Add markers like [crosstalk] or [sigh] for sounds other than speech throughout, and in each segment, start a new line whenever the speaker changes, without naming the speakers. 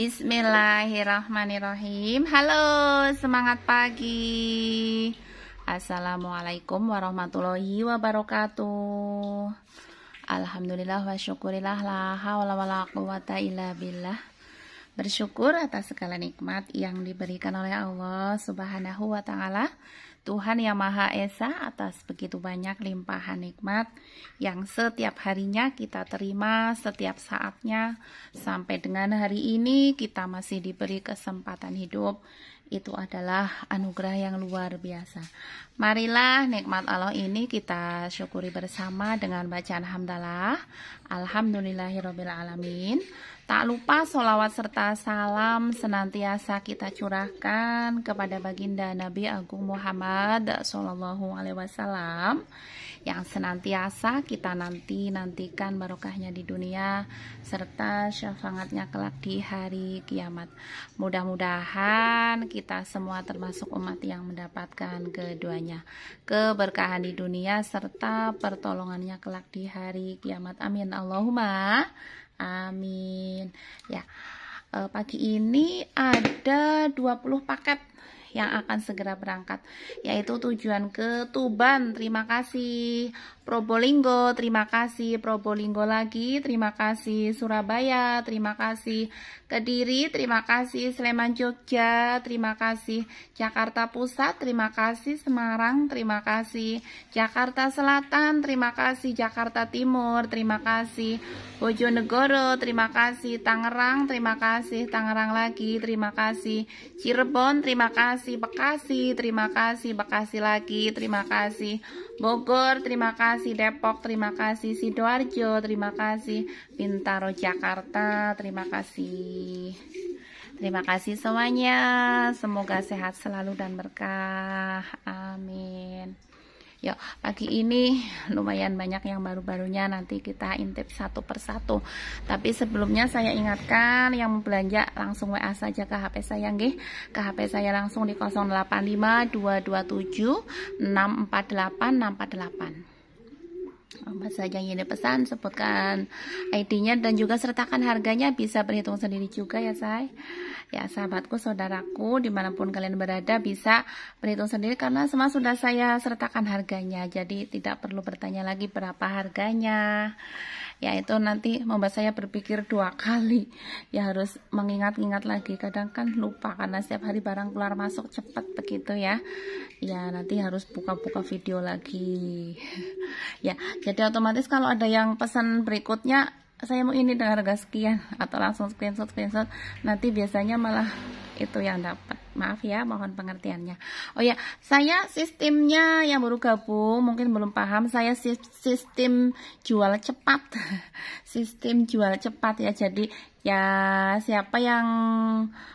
Bismillahirrahmanirrahim Halo semangat pagi Assalamualaikum warahmatullahi wabarakatuh Alhamdulillah wa syukurillah la hawla wa la quwata illa billah Bersyukur atas segala nikmat yang diberikan oleh Allah subhanahu wa ta'ala Tuhan Yang Maha Esa atas begitu banyak limpahan nikmat yang setiap harinya kita terima, setiap saatnya sampai dengan hari ini kita masih diberi kesempatan hidup itu adalah anugerah yang luar biasa. Marilah nikmat Allah ini kita syukuri bersama dengan bacaan hamdalah. Alhamdulillahirabbil alamin. Tak lupa solawat serta salam senantiasa kita curahkan kepada baginda Nabi Agung Muhammad Sallallahu Alaihi Wasallam yang senantiasa kita nanti nantikan barokahnya di dunia serta syafaatnya kelak di hari kiamat. Mudah-mudahan kita semua termasuk umat yang mendapatkan keduanya keberkahan di dunia serta pertolongannya kelak di hari kiamat. Amin. Allahumma amin ya e, pagi ini ada 20 paket yang akan segera berangkat yaitu tujuan ke Tuban terima kasih Probolinggo, terima kasih Probolinggo lagi, terima kasih Surabaya, terima kasih Kediri, terima kasih Sleman Jogja, terima kasih Jakarta Pusat, terima kasih Semarang, terima kasih Jakarta Selatan, terima kasih Jakarta Timur, terima kasih Bojonegoro, terima kasih Tangerang, terima kasih Tangerang lagi, terima kasih Cirebon, terima kasih Bekasi, terima kasih Bekasi lagi, terima kasih Bogor, terima kasih kasih Depok, terima kasih Sidoarjo, terima kasih Bintaro Jakarta, terima kasih. Terima kasih semuanya. Semoga sehat selalu dan berkah. Amin. Yuk, pagi ini lumayan banyak yang baru-barunya nanti kita intip satu persatu. Tapi sebelumnya saya ingatkan yang belanja langsung WA saja ke HP saya nggih. Ke HP saya langsung di 085227 648 648 apa saja yang pesan sebutkan ID-nya dan juga sertakan harganya bisa berhitung sendiri juga ya say ya sahabatku saudaraku dimanapun kalian berada bisa berhitung sendiri karena semua sudah saya sertakan harganya jadi tidak perlu bertanya lagi berapa harganya yaitu nanti membuat saya berpikir dua kali ya harus mengingat-ingat lagi kadang kan lupa karena setiap hari barang keluar masuk cepat begitu ya ya nanti harus buka-buka video lagi [laughs] ya jadi otomatis kalau ada yang pesan berikutnya saya mau ini dengan harga sekian atau langsung screenshot screenshot nanti biasanya malah itu yang dapat maaf ya mohon pengertiannya oh ya saya sistemnya yang baru gabung mungkin belum paham saya sistem jual cepat [laughs] sistem jual cepat ya jadi ya siapa yang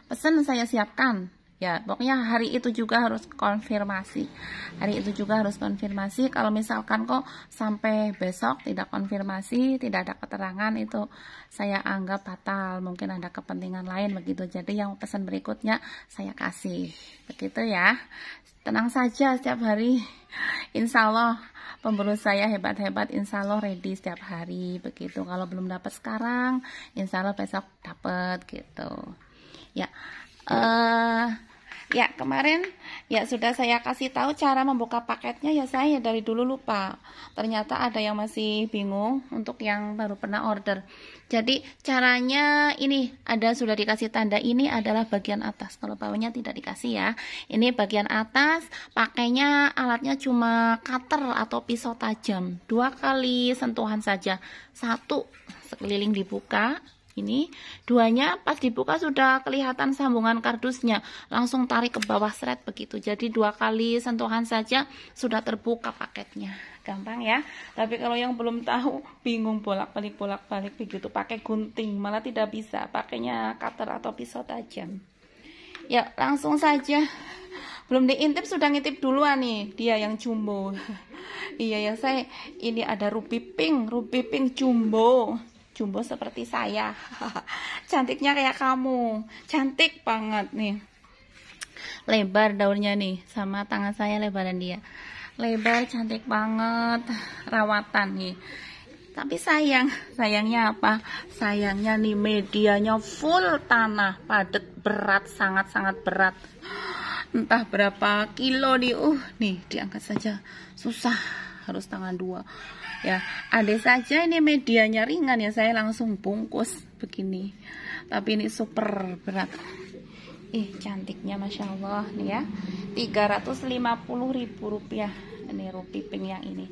pesan saya siapkan ya pokoknya hari itu juga harus konfirmasi hari itu juga harus konfirmasi kalau misalkan kok sampai besok tidak konfirmasi tidak ada keterangan itu saya anggap batal mungkin ada kepentingan lain begitu jadi yang pesan berikutnya saya kasih begitu ya tenang saja setiap hari insya Allah pemburu saya hebat-hebat insya Allah ready setiap hari begitu kalau belum dapat sekarang insya Allah besok dapat gitu ya eh uh, Ya, kemarin ya sudah saya kasih tahu cara membuka paketnya ya saya dari dulu lupa. Ternyata ada yang masih bingung untuk yang baru pernah order. Jadi caranya ini ada sudah dikasih tanda ini adalah bagian atas. Kalau bawahnya tidak dikasih ya. Ini bagian atas, pakainya alatnya cuma cutter atau pisau tajam. Dua kali sentuhan saja. Satu sekeliling dibuka, ini duanya pas dibuka sudah kelihatan sambungan kardusnya. Langsung tarik ke bawah seret begitu. Jadi dua kali sentuhan saja sudah terbuka paketnya. Gampang ya. Tapi kalau yang belum tahu bingung bolak-balik bolak-balik begitu pakai gunting malah tidak bisa. Pakainya cutter atau pisau tajam. Ya, langsung saja belum diintip sudah ngintip duluan nih dia yang jumbo [laughs] iya ya saya ini ada ruby pink ruby pink jumbo jumbo seperti saya [laughs] cantiknya kayak kamu cantik banget nih lebar daunnya nih sama tangan saya lebaran dia lebar cantik banget rawatan nih tapi sayang sayangnya apa sayangnya nih medianya full tanah padat berat sangat-sangat berat entah berapa kilo nih uh nih diangkat saja susah harus tangan dua ya ada saja ini medianya ringan ya saya langsung bungkus begini tapi ini super berat ih cantiknya Masya Allah nih ya 350 ribu rupiah ini rupi pink yang ini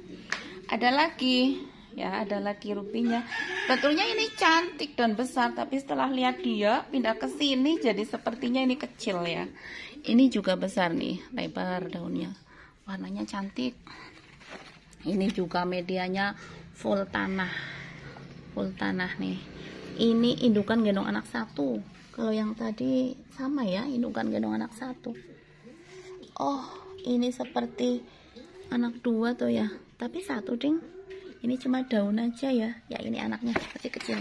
ada lagi ya ada lagi rupinya betulnya ini cantik dan besar tapi setelah lihat dia pindah ke sini jadi sepertinya ini kecil ya ini juga besar nih lebar daunnya warnanya cantik ini juga medianya full tanah full tanah nih ini indukan gendong anak satu kalau yang tadi sama ya indukan gendong anak satu oh ini seperti anak dua tuh ya tapi satu ding ini cuma daun aja ya ya ini anaknya masih kecil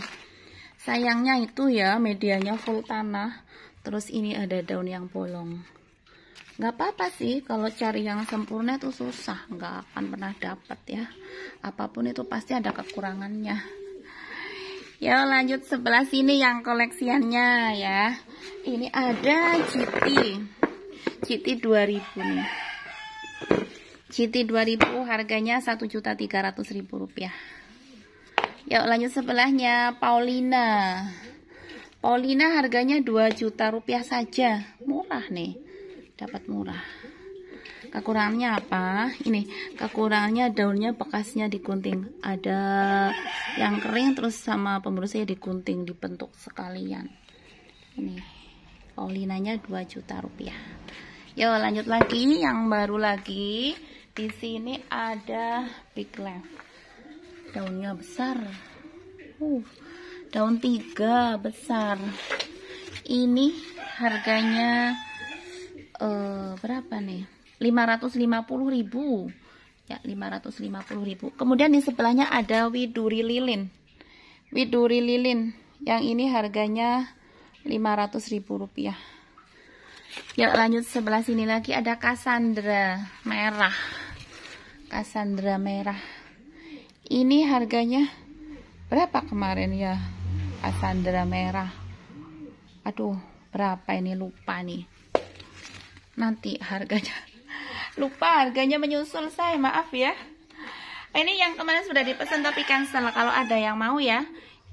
sayangnya itu ya medianya full tanah terus ini ada daun yang bolong nggak apa-apa sih kalau cari yang sempurna itu susah nggak akan pernah dapat ya apapun itu pasti ada kekurangannya ya lanjut sebelah sini yang koleksiannya ya ini ada GT GT 2000 nih GT 2000 harganya 1.300.000 rupiah yuk ya, lanjut sebelahnya Paulina Paulina harganya 2 juta rupiah saja murah nih dapat murah kekurangannya apa ini kekurangannya daunnya bekasnya dikunting, ada yang kering terus sama pemburu saya ya digunting dibentuk sekalian ini paulinanya 2 juta rupiah Yo lanjut lagi yang baru lagi di sini ada big lamp daunnya besar uh, daun tiga besar ini harganya eh, berapa nih 550 ribu ya 550 ribu kemudian di sebelahnya ada widuri lilin widuri lilin yang ini harganya 500 ribu rupiah ya lanjut sebelah sini lagi ada Cassandra merah Cassandra merah ini harganya berapa kemarin ya Cassandra merah aduh berapa ini lupa nih nanti harganya [laughs] lupa harganya menyusul saya maaf ya ini yang kemarin sudah dipesan tapi cancel kalau ada yang mau ya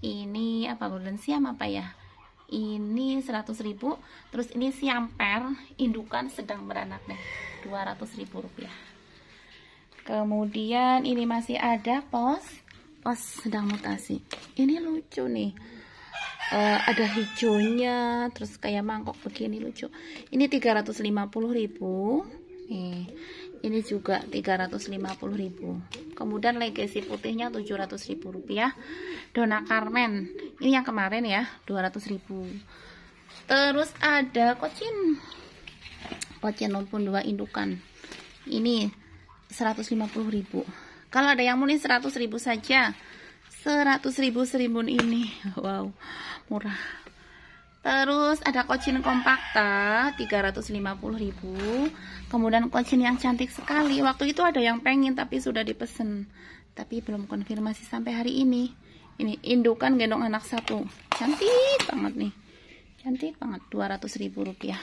ini apa golden siam apa ya ini 100 ribu terus ini siam per indukan sedang beranak deh 200 ribu rupiah kemudian ini masih ada pos pos sedang mutasi ini lucu nih uh, ada hijaunya terus kayak mangkok begini lucu ini 350.000 nih ini juga 350.000 kemudian legacy putihnya 700.000 rupiah Dona Carmen ini yang kemarin ya 200.000 terus ada kocin kocin 02 indukan ini 150.000 kalau ada yang murni 100.000 saja 100.000 serimbun ini [laughs] wow murah terus ada kocin kompakta 350.000 kemudian kocin yang cantik sekali waktu itu ada yang pengen tapi sudah dipesen tapi belum konfirmasi sampai hari ini ini indukan gendong anak satu cantik banget nih cantik banget 200.000 rupiah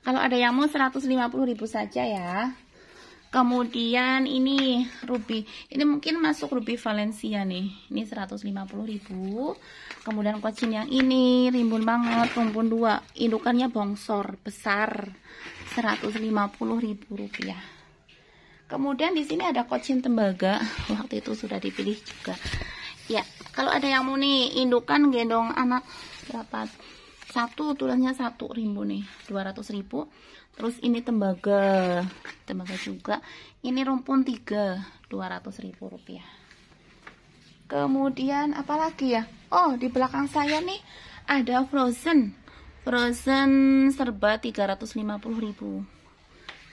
kalau ada yang mau 150.000 saja ya kemudian ini ruby ini mungkin masuk ruby valencia nih ini 150.000 kemudian kocin yang ini rimbun banget rimbun dua indukannya bongsor besar 150.000 rupiah kemudian di sini ada kocin tembaga waktu itu sudah dipilih juga ya kalau ada yang mau nih indukan gendong anak dapat satu tulangnya satu ribu nih 200 ribu terus ini tembaga tembaga juga ini rumpun 3 200 ribu rupiah kemudian apalagi ya oh di belakang saya nih ada frozen frozen serba 350 ribu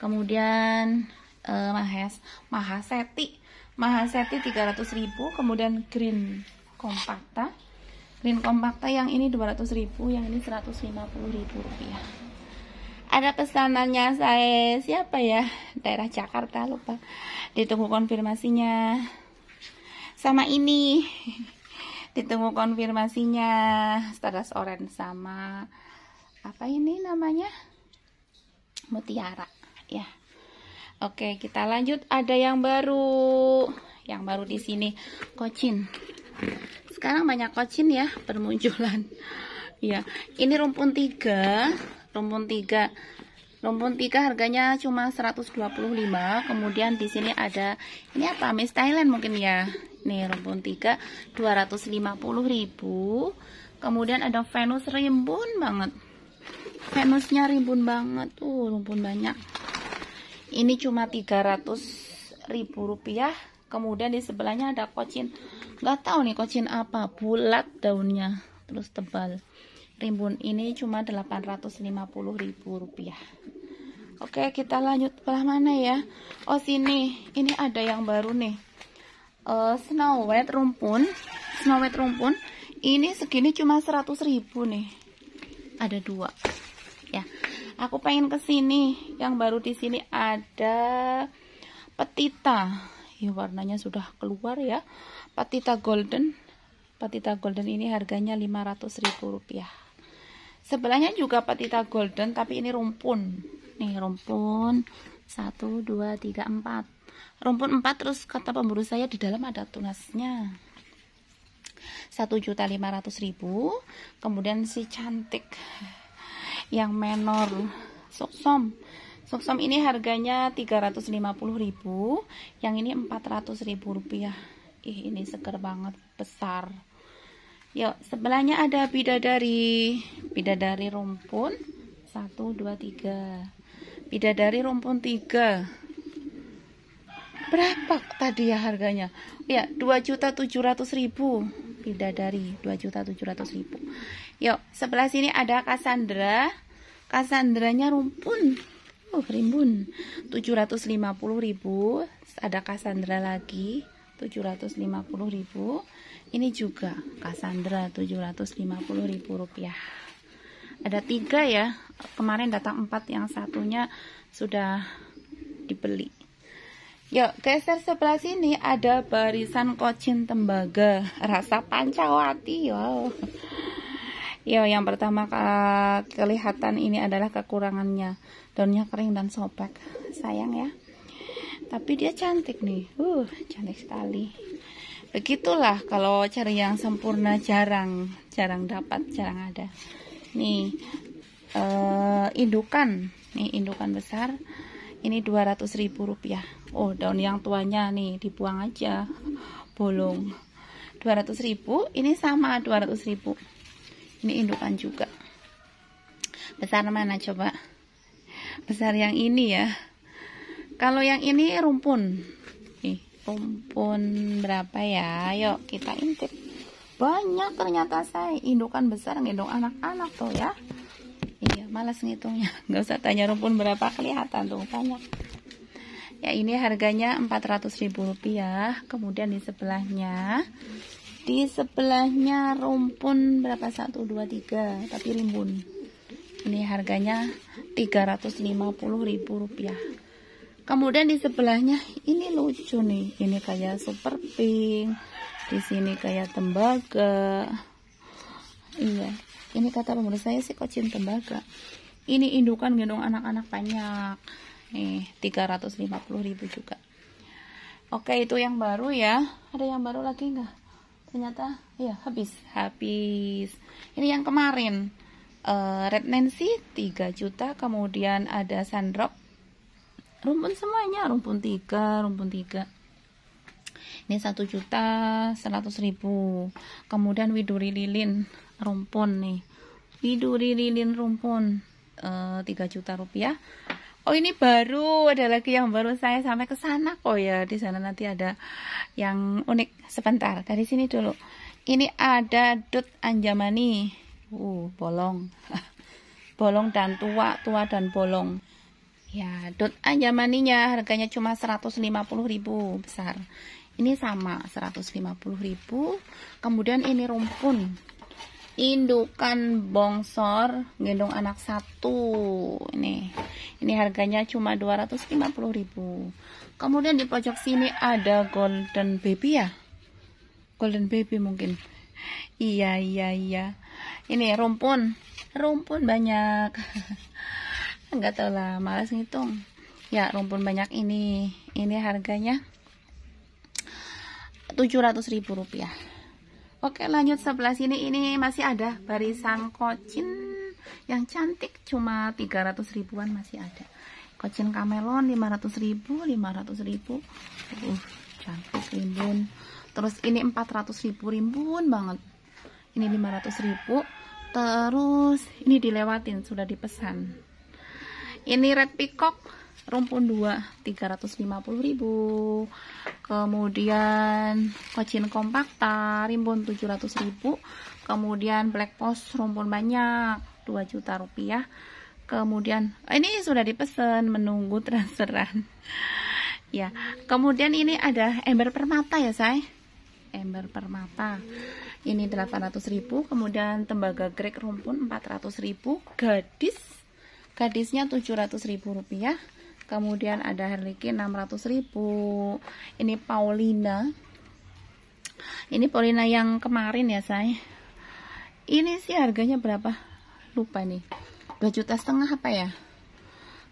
kemudian eh, mahes mahaseti mahaseti 300 ribu kemudian green kompakta ah green kompakta yang ini 200 ribu yang ini 150 ribu rupiah ada pesanannya saya siapa ya daerah Jakarta lupa ditunggu konfirmasinya sama ini ditunggu konfirmasinya Stardust Orange sama apa ini namanya mutiara ya Oke kita lanjut ada yang baru yang baru di sini kocin sekarang banyak kocin ya bermunculan [laughs] ya ini rumpun tiga rumpun tiga rumpun tiga harganya cuma 125 kemudian di sini ada ini apa Miss Thailand mungkin ya nih rumpun tiga 250.000 kemudian ada Venus rimbun banget Venusnya rimbun banget tuh rumpun banyak ini cuma 300 ribu rupiah kemudian di sebelahnya ada kocin nggak tahu nih kocin apa bulat daunnya terus tebal rimbun ini cuma 850.000 rupiah oke kita lanjut sebelah mana ya oh sini ini ada yang baru nih uh, snow white rumpun snow white rumpun ini segini cuma 100.000 nih ada dua ya aku pengen kesini. yang baru di sini ada petita ya warnanya sudah keluar ya patita golden patita golden ini harganya 500 ribu rupiah sebelahnya juga patita golden tapi ini rumpun nih rumpun 1, 2, 3, 4 rumpun 4 terus kata pemburu saya di dalam ada tunasnya 1.500.000 kemudian si cantik yang menor sok som Soksam ini harganya 350.000, yang ini 400.000 rupiah. Ih, ini seger banget, besar. Yuk, sebelahnya ada bidadari. Bidadari rumpun 1 2 3. Bidadari rumpun 3 berapa tadi ya harganya ya dua juta tujuh ratus ribu bidadari dua juta tujuh ratus ribu yuk sebelah sini ada Cassandra Cassandranya rumpun rimbun 750 ribu ada Cassandra lagi 750 ribu ini juga Cassandra 750 ribu rupiah ada tiga ya kemarin datang empat yang satunya sudah dibeli Yuk, ya, geser sebelah sini ada barisan kocin tembaga rasa pancawati. Wow. Yo, yang pertama uh, kelihatan ini adalah kekurangannya. Daunnya kering dan sobek. Sayang ya. Tapi dia cantik nih. Uh, cantik sekali. Begitulah kalau cari yang sempurna jarang, jarang dapat, jarang ada. Nih, uh, indukan. Nih, indukan besar. Ini 200 ribu rupiah. Oh, daun yang tuanya nih dibuang aja. Bolong. 200 ribu ini sama 200 ribu ini indukan juga besar mana coba besar yang ini ya kalau yang ini rumpun Nih, rumpun berapa ya yuk kita intip banyak ternyata saya indukan besar ngindung anak-anak tuh ya iya malas ngitungnya [laughs] nggak usah tanya rumpun berapa kelihatan tuh banyak ya ini harganya ribu rupiah kemudian di sebelahnya di sebelahnya rumpun berapa satu dua tiga tapi rimbun ini harganya ribu rupiah kemudian di sebelahnya ini lucu nih ini kayak super pink di sini kayak tembaga iya ini kata pemuda saya sih kocin tembaga ini indukan gendong anak-anak banyak nih ribu juga oke itu yang baru ya ada yang baru lagi enggak ternyata ya habis habis ini yang kemarin uh, Red Nancy 3 juta kemudian ada sandrock rumpun semuanya rumpun tiga rumpun tiga ini satu juta 100 ribu kemudian widuri lilin rumpun nih widuri lilin rumpun uh, juta rupiah oh ini baru ada lagi yang baru saya sampai ke sana kok ya di sana nanti ada yang unik sebentar dari sini dulu ini ada dut anjamani uh bolong [laughs] bolong dan tua tua dan bolong ya dut anjamaninya harganya cuma ribu besar ini sama ribu. kemudian ini rumpun indukan bongsor gendong anak satu ini ini harganya cuma 250.000 kemudian di pojok sini ada golden baby ya golden baby mungkin iya iya iya ini rumpun rumpun banyak Enggak [laughs] tahu lah malas ngitung ya rumpun banyak ini ini harganya 700.000 rupiah Oke lanjut sebelah sini ini masih ada barisan kocin yang cantik cuma 300 ribuan masih ada kocin kamelon 500 ribu 500 ribu uh, cantik rimbun terus ini 400 ribu rimbun banget ini 500 ribu terus ini dilewatin sudah dipesan ini red peacock rumpun 2 ribu, kemudian kocin kompakta rimbun ribu, kemudian black post rumpun banyak 2 juta rupiah kemudian eh, ini sudah dipesan menunggu transferan [laughs] ya kemudian ini ada ember permata ya saya ember permata ini ribu, kemudian tembaga grek rumpun ribu, gadis gadisnya ribu rupiah kemudian ada Herliki 600.000 ini Paulina ini Paulina yang kemarin ya saya ini sih harganya berapa lupa nih 2 juta setengah apa ya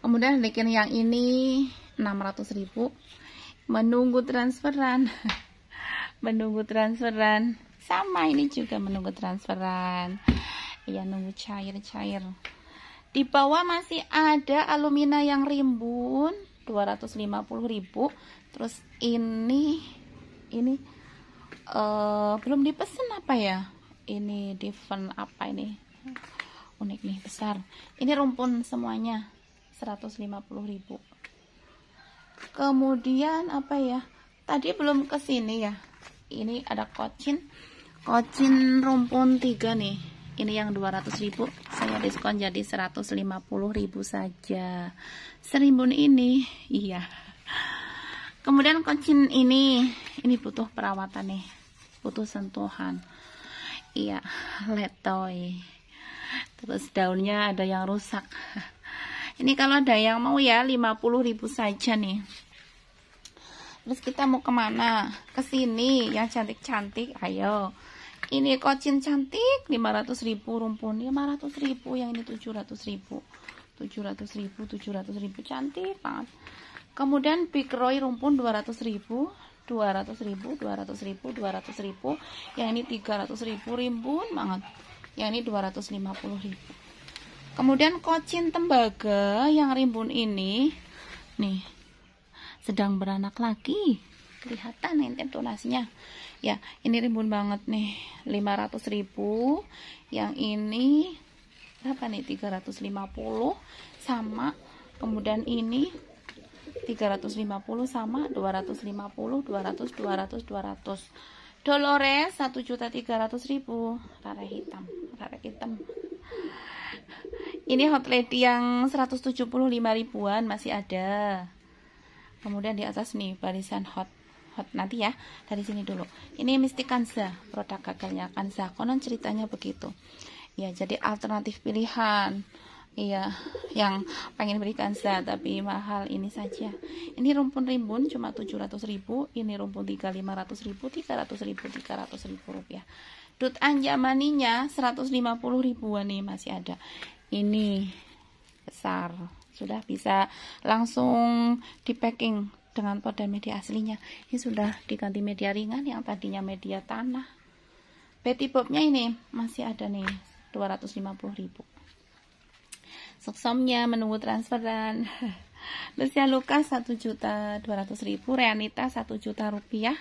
kemudian bikin yang ini 600.000 menunggu transferan [laughs] menunggu transferan sama ini juga menunggu transferan ya nunggu cair-cair di bawah masih ada alumina yang rimbun 250.000. Terus ini ini uh, belum dipesan apa ya? Ini different apa ini? Unik nih, besar. Ini rumpun semuanya 150.000. Kemudian apa ya? Tadi belum ke sini ya. Ini ada kocin. Kocin rumpun 3 nih ini yang 200.000 saya diskon jadi 150.000 saja serimbun ini iya kemudian kocin ini ini butuh perawatan nih butuh sentuhan iya letoy terus daunnya ada yang rusak ini kalau ada yang mau ya 50.000 saja nih terus kita mau kemana kesini yang cantik-cantik ayo ini kocin cantik 500 ribu rumpun 500 ribu yang ini 700 ribu 700 ribu 700 ribu cantik banget kemudian big roy rumpun 200 ribu 200 ribu 200 ribu 200 ribu yang ini 300 ribu rimbun banget yang ini 250 ribu kemudian kocin tembaga yang rimbun ini nih sedang beranak lagi kelihatan nih tonasinya ya ini rimbun banget nih 500 ribu yang ini berapa nih 350 sama kemudian ini 350 sama 250 200 200 200 Dolores juta ribu rara hitam rara hitam ini hot lady yang 175 ribuan masih ada kemudian di atas nih barisan hot hot nanti ya dari sini dulu ini mistik kanza produk gagalnya kanza konon ceritanya begitu ya jadi alternatif pilihan iya yang pengen beli kanza tapi mahal ini saja ini rumpun rimbun cuma 700 ribu ini rumpun 3 500 ribu 300 ribu 300 ribu rupiah dut anjamaninya 150 ribuan nih masih ada ini besar sudah bisa langsung di packing dengan pot dan media aslinya ini sudah diganti media ringan yang tadinya media tanah peti popnya ini masih ada nih 250.000 Soksomnya menunggu transferan [laughs] Lucia Lukas 1 juta 200 ribu Reanita 1 juta rupiah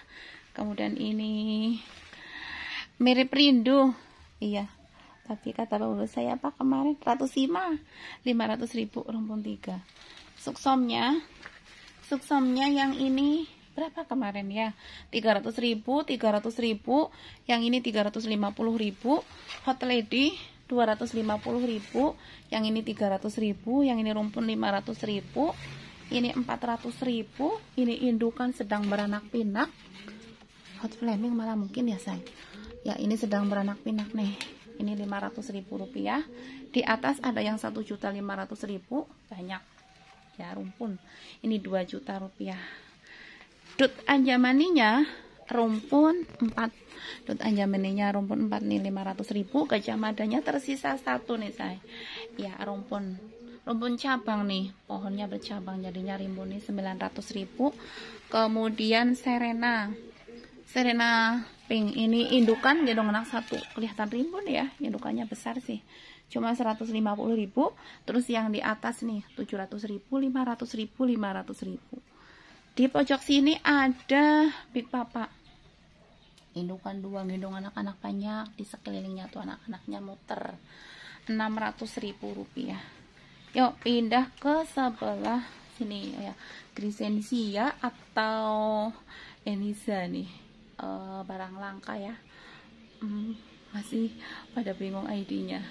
kemudian ini mirip rindu iya tapi kata bapak saya apa kemarin 105 500 ribu rumpun 3 suksomnya suksomnya yang ini berapa kemarin ya 300 ribu 300 ribu yang ini 350 ribu hot lady 250 ribu yang ini 300 ribu yang ini rumpun 500 ribu ini 400 ribu ini indukan sedang beranak pinak hot flaming malah mungkin ya say ya ini sedang beranak pinak nih ini 500 ribu rupiah di atas ada yang 1.500.000 banyak ya rumpun ini 2 juta rupiah dut anjamaninya rumpun 4 dut anjamaninya rumpun 4 nih 500 ribu gajah madanya tersisa satu nih saya ya rumpun rumpun cabang nih pohonnya bercabang jadinya rimbun nih 900 ribu kemudian serena serena pink ini indukan gedong anak satu kelihatan rimbun ya indukannya besar sih cuma 150.000 terus yang di atas nih 700.000 500.000 500.000 500 di pojok sini ada Big Papa Indukan dua gendong anak-anak banyak di sekelilingnya tuh anak-anaknya muter 600.000 rupiah yuk pindah ke sebelah sini ya Grisensia atau Enisa nih e, barang langka ya hmm, masih pada bingung ID-nya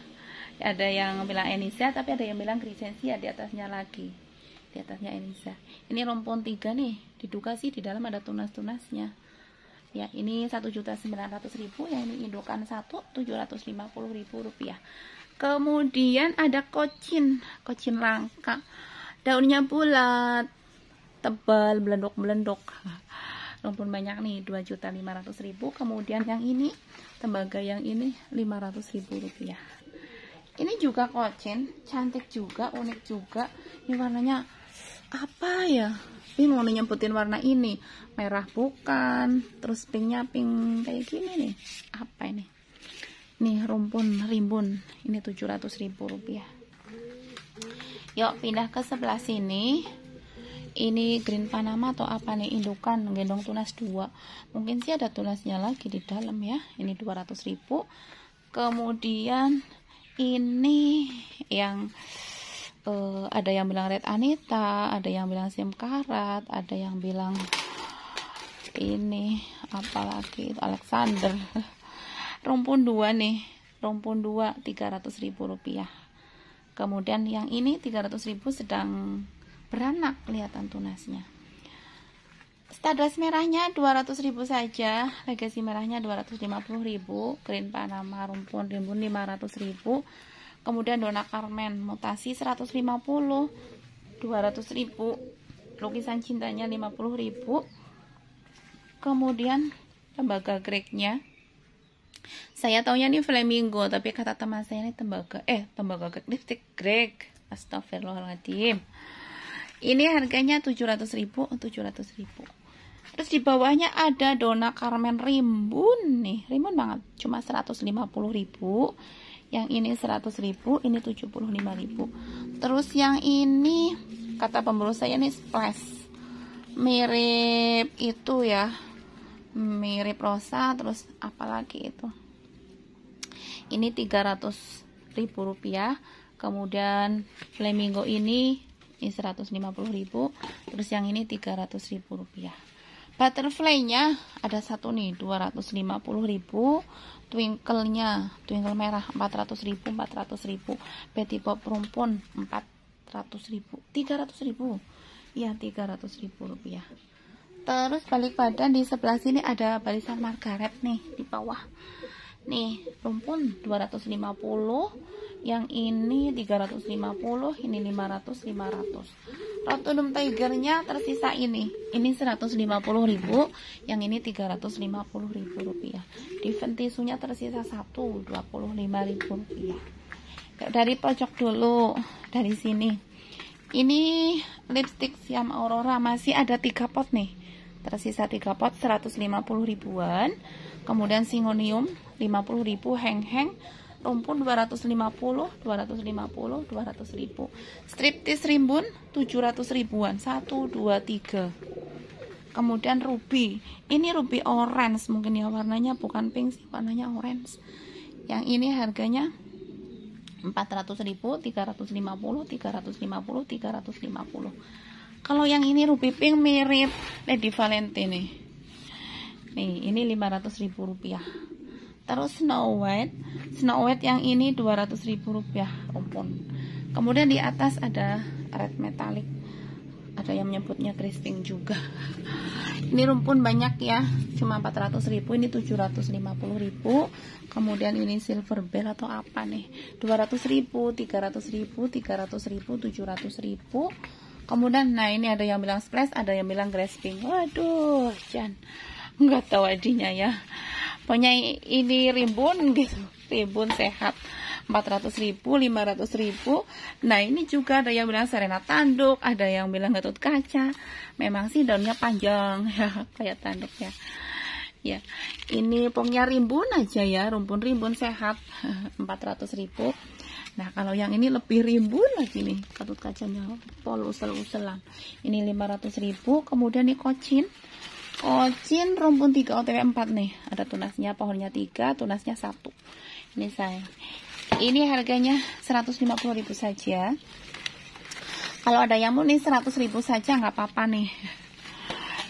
ada yang bilang Enisa tapi ada yang bilang Grisensia ya di atasnya lagi di atasnya Enisa ini rompon tiga nih diduga sih di dalam ada tunas-tunasnya ya ini satu juta sembilan ratus ribu ya ini indukan satu tujuh ratus lima puluh ribu rupiah kemudian ada kocin kocin langka daunnya bulat tebal belendok-belendok [laughs] rompon banyak nih 2.500.000 kemudian yang ini tembaga yang ini 500.000 rupiah ini juga kocin cantik juga unik juga ini warnanya apa ya Ini mau nyemputin warna ini merah bukan terus pinknya pink kayak gini nih apa ini nih rumpun rimbun ini 700 ribu rupiah yuk pindah ke sebelah sini ini green panama atau apa nih indukan gendong tunas 2 mungkin sih ada tunasnya lagi di dalam ya ini 200 ribu kemudian ini yang uh, ada yang bilang Red Anita, ada yang bilang Sim Karat, ada yang bilang ini apalagi itu Alexander. [laughs] Rumpun dua nih, rumpun dua tiga ratus ribu rupiah. Kemudian yang ini tiga ratus ribu sedang beranak kelihatan tunasnya. Stardust merahnya ribu saja, legacy merahnya ribu, Green Panama rumpun rimbun ribu, kemudian Dona Carmen mutasi 150, ribu, lukisan cintanya ribu, kemudian tembaga greknya saya taunya ini flamingo tapi kata teman saya ini tembaga eh tembaga grek lipstick grek astagfirullahaladzim ini harganya ratus ribu ratus ribu Terus di bawahnya ada Dona Carmen Rimbun nih, Rimbun banget. Cuma 150.000. Yang ini 100.000, ini 75.000. Terus yang ini kata pemburu saya nih splash. Mirip itu ya. Mirip rosa terus apalagi itu. Ini 300.000 rupiah. Kemudian flamingo ini ini 150.000, terus yang ini 300.000 rupiah butterfly-nya ada satu nih 250.000 twinkle-nya twinkle merah 400.000 400.000 Betty Bob rumpun 400.000 300.000 300 300.000 rupiah terus balik badan di sebelah sini ada barisan margaret nih di bawah nih rumpun 250 yang ini 350 ini 500 500 rotundum tigernya tersisa ini ini 150.000 yang ini 350.000 rupiah different tisunya tersisa 1 25.000 rupiah dari pojok dulu dari sini ini lipstick siam aurora masih ada 3 pot nih tersisa 3 pot 150 ribuan kemudian singonium 50 ribu heng-heng rumpun 250 250 200 ribu striptis rimbun 700 ribuan 1 2 3 kemudian ruby ini ruby orange mungkin ya warnanya bukan pink sih warnanya orange yang ini harganya 400 ribu 350 350 350 kalau yang ini ruby pink mirip lady valentine nih nih ini 500 ribu rupiah terus Snow White Snow White yang ini 200 ribu rupiah ampun kemudian di atas ada red metallic ada yang menyebutnya crisping juga ini rumpun banyak ya cuma 400 ribu ini 750 ribu kemudian ini silver bell atau apa nih 200 ribu 300 ribu 300 ribu 700 ribu kemudian nah ini ada yang bilang splash ada yang bilang grasping waduh Jan nggak tahu adinya ya pokoknya ini rimbun [laughs] gitu rimbun sehat 400 ribu 500 ribu nah ini juga ada yang bilang serena tanduk ada yang bilang gatut kaca memang sih daunnya panjang [laughs] ya kayak tanduk ya ya ini pokoknya rimbun aja ya rumpun-rimbun sehat 400 [laughs] ribu Nah, kalau yang ini lebih rimbun lagi nih, katut kacanya pol usel-uselan. Ini ribu. kemudian ini kocin ocin rumpun 3 otw 4 nih ada tunasnya pohonnya 3 tunasnya 1 ini saya ini harganya 150.000 saja kalau ada yang murni 100.000 saja nggak apa-apa nih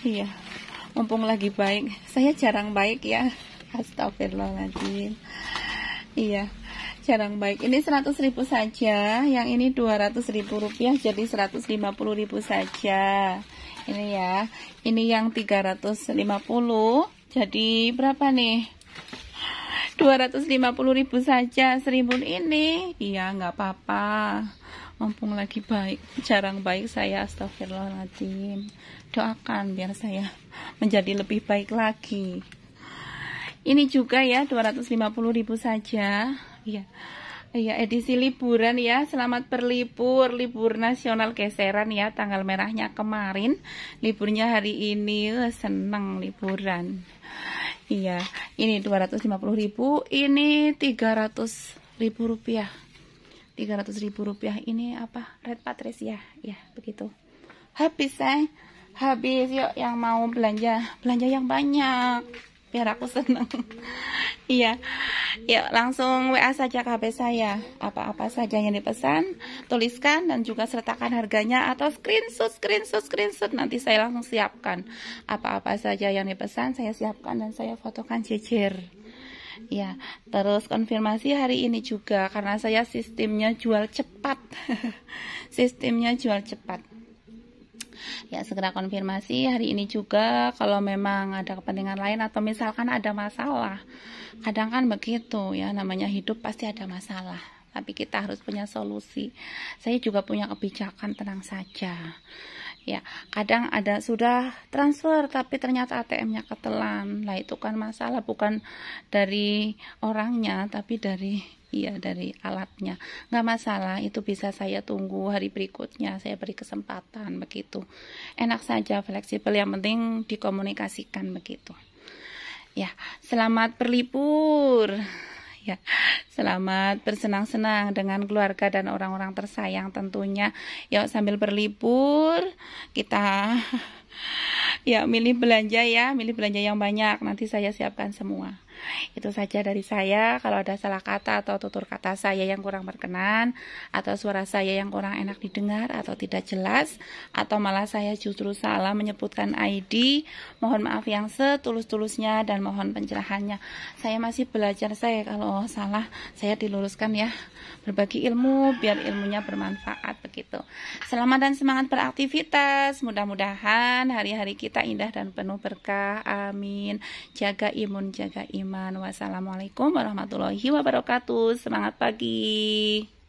iya mumpung lagi baik saya jarang baik ya astagfirullahaladzim iya jarang baik ini 100.000 saja yang ini 200.000 rupiah jadi 150.000 saja ini ya ini yang 350 jadi berapa nih 250.000 saja 1000 ini iya nggak apa-apa mumpung lagi baik jarang baik saya astagfirullahaladzim doakan biar saya menjadi lebih baik lagi ini juga ya 250.000 saja iya Iya, edisi liburan ya. Selamat berlibur, libur nasional geseran ya. Tanggal merahnya kemarin, liburnya hari ini. Eh, seneng liburan. Iya, ini ribu ini ribu rupiah. ribu rupiah ini apa? Red Patres ya. Ya, begitu. Habis, saya. Eh? Habis, yuk yang mau belanja, belanja yang banyak biar aku seneng [laughs] iya yuk ya, langsung WA saja ke HP saya apa-apa saja yang dipesan tuliskan dan juga sertakan harganya atau screenshot screenshot screenshot nanti saya langsung siapkan apa-apa saja yang dipesan saya siapkan dan saya fotokan jejer ya terus konfirmasi hari ini juga karena saya sistemnya jual cepat [laughs] sistemnya jual cepat ya segera konfirmasi hari ini juga kalau memang ada kepentingan lain atau misalkan ada masalah kadang kan begitu ya namanya hidup pasti ada masalah tapi kita harus punya solusi saya juga punya kebijakan tenang saja ya kadang ada sudah transfer tapi ternyata ATM-nya ketelan lah itu kan masalah bukan dari orangnya tapi dari iya dari alatnya nggak masalah itu bisa saya tunggu hari berikutnya saya beri kesempatan begitu enak saja fleksibel yang penting dikomunikasikan begitu ya selamat berlibur ya. Selamat bersenang-senang dengan keluarga dan orang-orang tersayang tentunya. Yuk sambil berlibur kita [laughs] ya milih belanja ya, milih belanja yang banyak. Nanti saya siapkan semua. Itu saja dari saya. Kalau ada salah kata atau tutur kata saya yang kurang berkenan, atau suara saya yang kurang enak didengar atau tidak jelas, atau malah saya justru salah menyebutkan ID, mohon maaf yang setulus-tulusnya dan mohon pencerahannya. Saya masih belajar saya kalau salah saya diluruskan ya. Berbagi ilmu biar ilmunya bermanfaat begitu. Selamat dan semangat beraktivitas. Mudah-mudahan hari-hari kita indah dan penuh berkah. Amin. Jaga imun, jaga imun teman Wassalamualaikum warahmatullahi wabarakatuh. Semangat pagi.